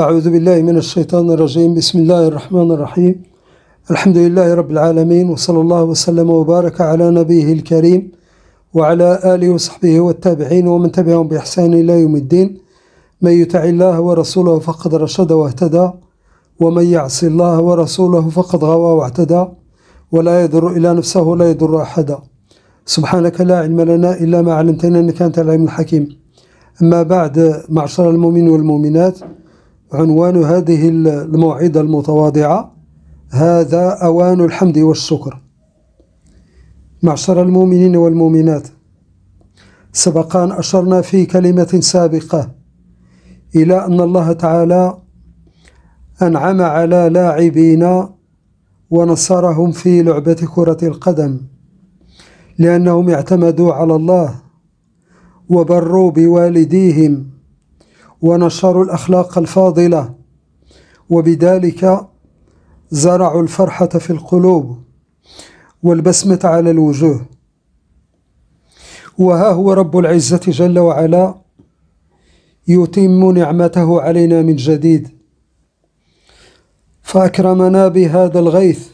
أعوذ بالله من الشيطان الرجيم بسم الله الرحمن الرحيم الحمد لله رب العالمين وصلى الله وسلم وبارك على نبيه الكريم وعلى آله وصحبه والتابعين ومن تبعهم بإحسان إلى يوم الدين من يطع الله ورسوله فقد رشد واهتدى ومن يعص الله ورسوله فقد غوى واعتدى ولا يضر إلى نفسه ولا يضر أحدا سبحانك لا علم لنا إلا ما علمتنا إنك أنت العلم الحكيم أما بعد معشر المؤمنين والمؤمنات عنوان هذه الموعظة المتواضعة هذا أوان الحمد والشكر معشر المؤمنين والمؤمنات سبق أن أشرنا في كلمة سابقة إلى أن الله تعالى أنعم على لاعبين ونصرهم في لعبة كرة القدم لأنهم اعتمدوا على الله وبروا بوالديهم ونشروا الأخلاق الفاضلة وبذلك زرعوا الفرحة في القلوب والبسمة على الوجوه وها هو رب العزة جل وعلا يتم نعمته علينا من جديد فأكرمنا بهذا الغيث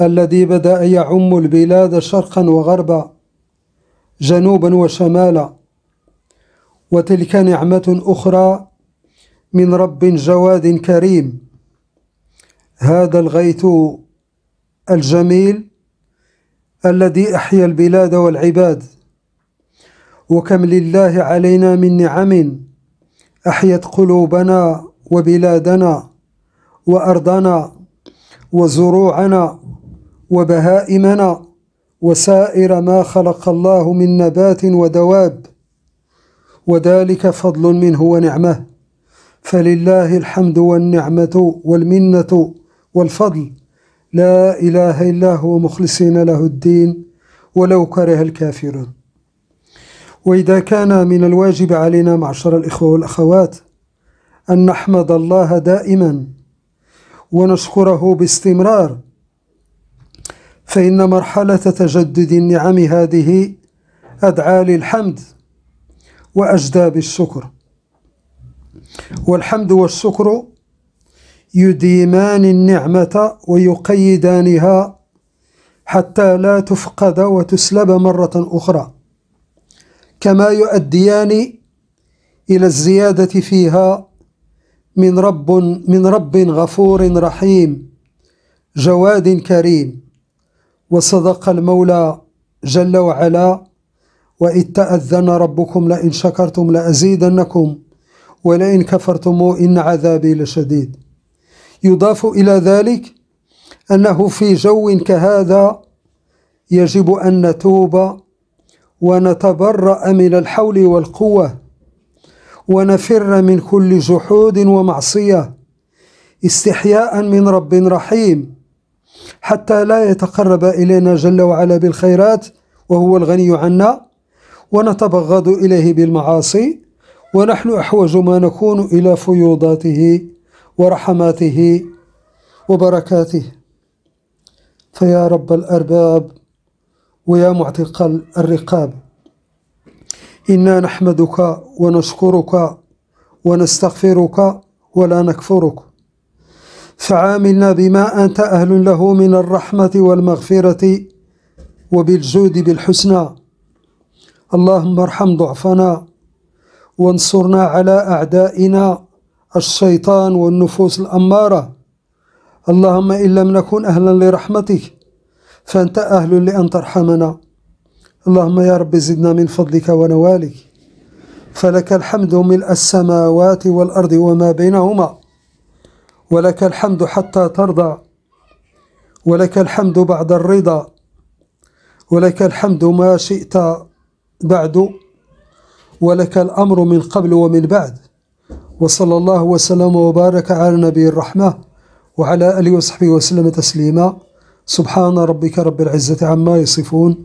الذي بدأ يعم البلاد شرقا وغربا جنوبا وشمالا وتلك نعمة أخرى من رب جواد كريم هذا الغيث الجميل الذي أحيا البلاد والعباد وكم لله علينا من نعم أحيت قلوبنا وبلادنا وأرضنا وزروعنا وبهائمنا وسائر ما خلق الله من نبات ودواب وذلك فضل منه ونعمه فلله الحمد والنعمة والمنة والفضل لا إله إلا هو مخلصين له الدين ولو كره الكافرون وإذا كان من الواجب علينا معشر الإخوة والأخوات أن نحمد الله دائما ونشكره باستمرار فإن مرحلة تجدد النعم هذه أدعى للحمد وأجداب الشكر والحمد والشكر يديمان النعمة ويقيدانها حتى لا تفقد وتسلب مرة أخرى كما يؤديان إلى الزيادة فيها من رب من رب غفور رحيم جواد كريم وصدق المولى جل وعلا وإذ تأذن ربكم لئن شكرتم لأزيدنكم ولئن كفرتم إن عذابي لشديد يضاف إلى ذلك أنه في جو كهذا يجب أن نتوب ونتبرأ من الحول والقوة ونفر من كل جحود ومعصية استحياء من رب رحيم حتى لا يتقرب إلينا جل وعلا بالخيرات وهو الغني عنا ونتبغض إليه بالمعاصي ونحن أحوج ما نكون إلى فيوضاته ورحماته وبركاته فيا رب الأرباب ويا معتق الرقاب إنا نحمدك ونشكرك ونستغفرك ولا نكفرك فعاملنا بما أنت أهل له من الرحمة والمغفرة وبالجود بالحسنى اللهم ارحم ضعفنا وانصرنا على أعدائنا الشيطان والنفوس الأمارة اللهم إن لم نكن أهلا لرحمتك فأنت أهل لأن ترحمنا اللهم يا رب زدنا من فضلك ونوالك فلك الحمد ملء السماوات والأرض وما بينهما ولك الحمد حتى ترضى ولك الحمد بعد الرضا ولك الحمد ما شئت بعد ولك الأمر من قبل ومن بعد وصلى الله وسلم وبارك على نبي الرحمة وعلى آله وصحبه وسلم تسليما سبحان ربك رب العزة عما يصفون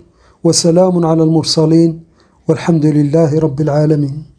وسلام على المرسلين والحمد لله رب العالمين